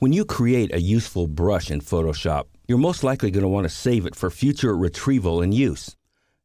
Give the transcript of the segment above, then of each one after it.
When you create a useful brush in Photoshop, you're most likely going to want to save it for future retrieval and use.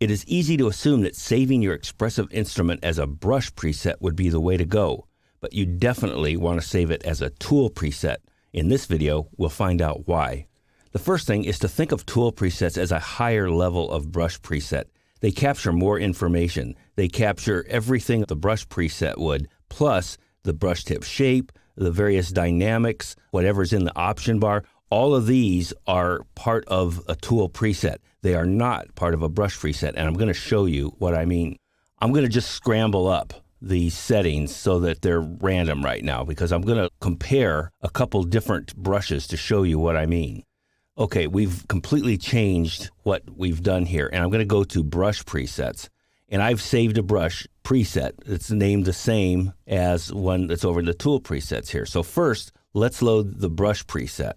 It is easy to assume that saving your expressive instrument as a brush preset would be the way to go, but you definitely want to save it as a tool preset. In this video, we'll find out why. The first thing is to think of tool presets as a higher level of brush preset. They capture more information. They capture everything the brush preset would, plus the brush tip shape, the various dynamics, whatever's in the option bar, all of these are part of a tool preset. They are not part of a brush preset, and I'm going to show you what I mean. I'm going to just scramble up the settings so that they're random right now because I'm going to compare a couple different brushes to show you what I mean. Okay, we've completely changed what we've done here, and I'm going to go to brush presets and I've saved a brush preset. It's named the same as one that's over in the tool presets here. So first, let's load the brush preset.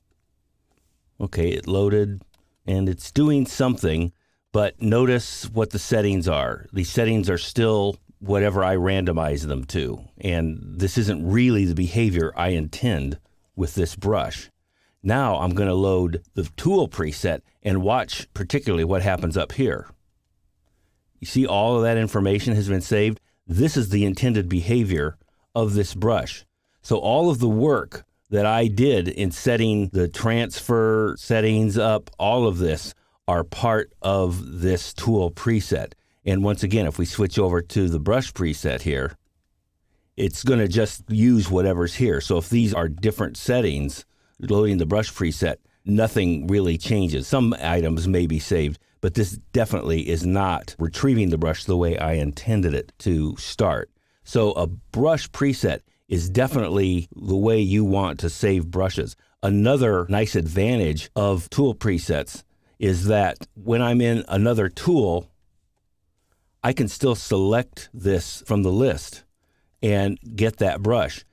Okay, it loaded and it's doing something, but notice what the settings are. These settings are still whatever I randomize them to. And this isn't really the behavior I intend with this brush. Now I'm going to load the tool preset and watch particularly what happens up here. You see, all of that information has been saved. This is the intended behavior of this brush. So all of the work that I did in setting the transfer settings up, all of this are part of this tool preset. And once again, if we switch over to the brush preset here, it's going to just use whatever's here. So if these are different settings, loading the brush preset, nothing really changes. Some items may be saved, but this definitely is not retrieving the brush the way I intended it to start. So a brush preset is definitely the way you want to save brushes. Another nice advantage of tool presets is that when I'm in another tool, I can still select this from the list and get that brush.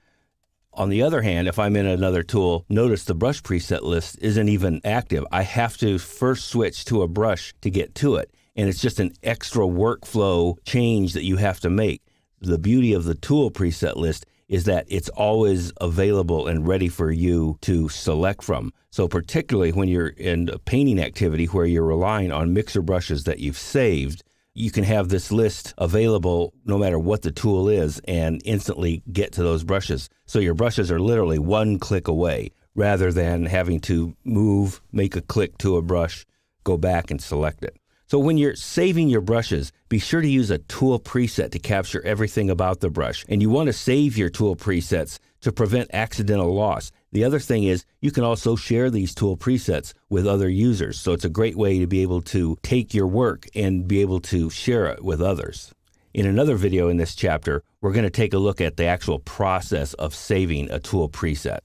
On the other hand, if I'm in another tool, notice the brush preset list isn't even active. I have to first switch to a brush to get to it. And it's just an extra workflow change that you have to make. The beauty of the tool preset list is that it's always available and ready for you to select from. So, particularly when you're in a painting activity where you're relying on mixer brushes that you've saved, you can have this list available no matter what the tool is and instantly get to those brushes. So your brushes are literally one click away rather than having to move, make a click to a brush, go back and select it. So when you're saving your brushes, be sure to use a tool preset to capture everything about the brush. And you want to save your tool presets to prevent accidental loss. The other thing is you can also share these tool presets with other users. So it's a great way to be able to take your work and be able to share it with others. In another video in this chapter, we're going to take a look at the actual process of saving a tool preset.